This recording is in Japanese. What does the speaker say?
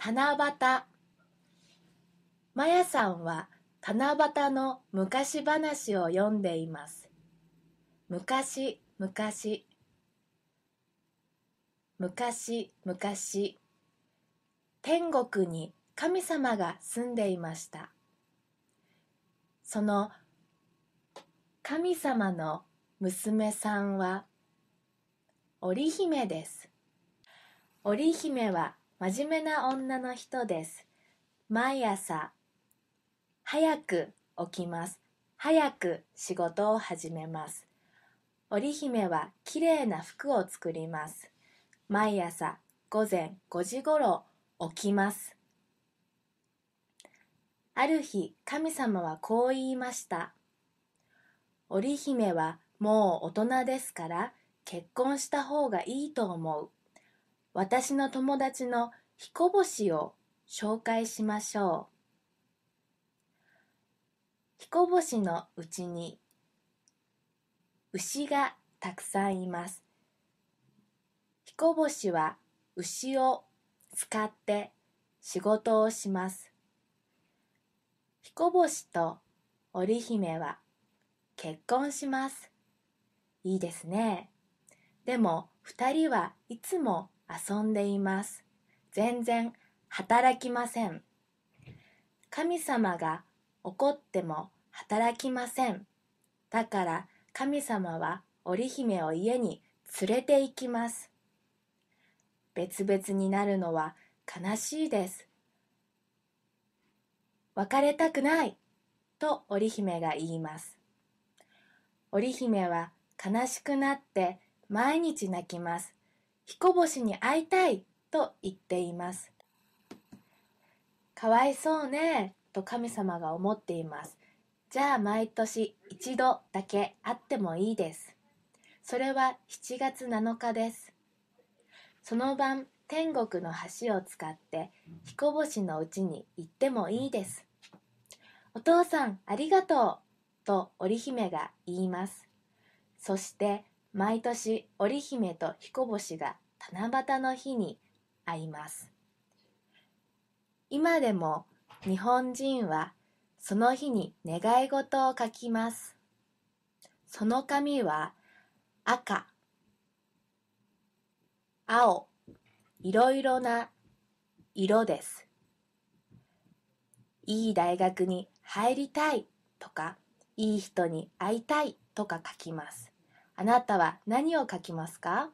七夕マヤさんは七夕の昔話を読んでいます昔昔昔昔天国に神様が住んでいましたその神様の娘さんは織姫です織姫は真面目な女の人です。毎朝、早く起きます。早く仕事を始めます。織姫は綺麗な服を作ります。毎朝午前5時ごろ起きます。ある日神様はこう言いました。織姫はもう大人ですから結婚した方がいいと思う。私の友達の彦星を紹介しましょう彦星のうちに牛がたくさんいます彦星は牛を使って仕事をします彦星と織姫は結婚しますいいですねでも2人はいつも遊んでいます。全然働きません。神様が怒っても働きません。だから神様は織姫を家に連れて行きます。別々になるのは悲しいです。別れたくないと織姫が言います。織姫は悲しくなって毎日泣きます。彦星に会いたいと言っています。かわいそうねと神様が思っています。じゃあ毎年一度だけ会ってもいいです。それは7月7日です。その晩、天国の橋を使って彦星のうちに行ってもいいです。お父さんありがとうと織姫が言います。そして毎年織姫と彦星が七夕の日に会います今でも日本人はその日に願い事を書きますその紙は赤青いろいろな色ですいい大学に入りたいとかいい人に会いたいとか書きますあなたは何を書きますか